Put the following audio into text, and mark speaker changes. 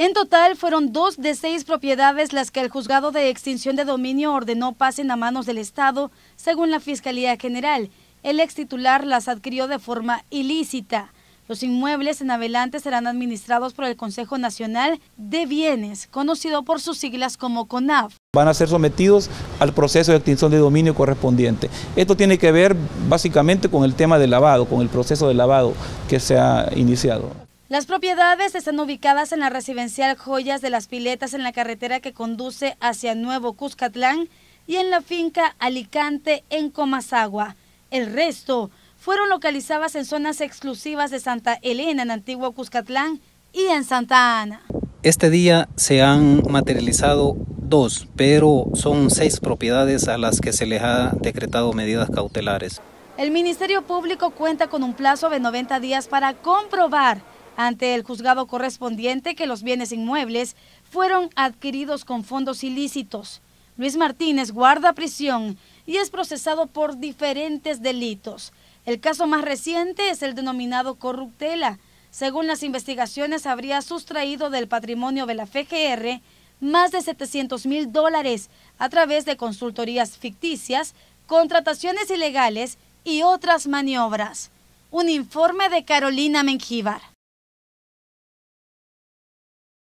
Speaker 1: En total, fueron dos de seis propiedades las que el juzgado de extinción de dominio ordenó pasen a manos del Estado, según la Fiscalía General. El ex titular las adquirió de forma ilícita. Los inmuebles en adelante serán administrados por el Consejo Nacional de Bienes, conocido por sus siglas como CONAF
Speaker 2: van a ser sometidos al proceso de extinción de dominio correspondiente. Esto tiene que ver básicamente con el tema del lavado, con el proceso de lavado que se ha iniciado.
Speaker 1: Las propiedades están ubicadas en la residencial Joyas de las Piletas en la carretera que conduce hacia Nuevo Cuscatlán y en la finca Alicante en Comasagua. El resto fueron localizadas en zonas exclusivas de Santa Elena en Antiguo Cuscatlán y en Santa Ana.
Speaker 3: Este día se han materializado dos, pero son seis propiedades a las que se les ha decretado medidas cautelares.
Speaker 1: El Ministerio Público cuenta con un plazo de 90 días para comprobar ante el juzgado correspondiente que los bienes inmuebles fueron adquiridos con fondos ilícitos. Luis Martínez guarda prisión y es procesado por diferentes delitos. El caso más reciente es el denominado corruptela. Según las investigaciones, habría sustraído del patrimonio de la FGR más de 700 mil dólares a través de consultorías ficticias, contrataciones ilegales y otras maniobras. Un informe de Carolina Mengíbar.